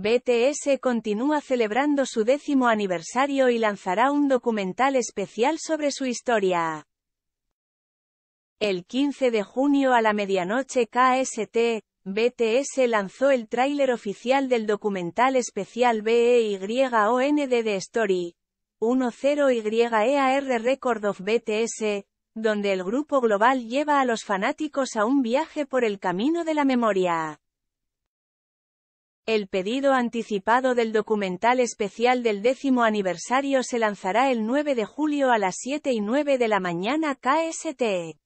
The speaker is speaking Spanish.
BTS continúa celebrando su décimo aniversario y lanzará un documental especial sobre su historia. El 15 de junio a la medianoche KST, BTS lanzó el tráiler oficial del documental especial BEYOND de Story. 10YEAR Record of BTS, donde el grupo global lleva a los fanáticos a un viaje por el camino de la memoria. El pedido anticipado del documental especial del décimo aniversario se lanzará el 9 de julio a las 7 y 9 de la mañana KST. E.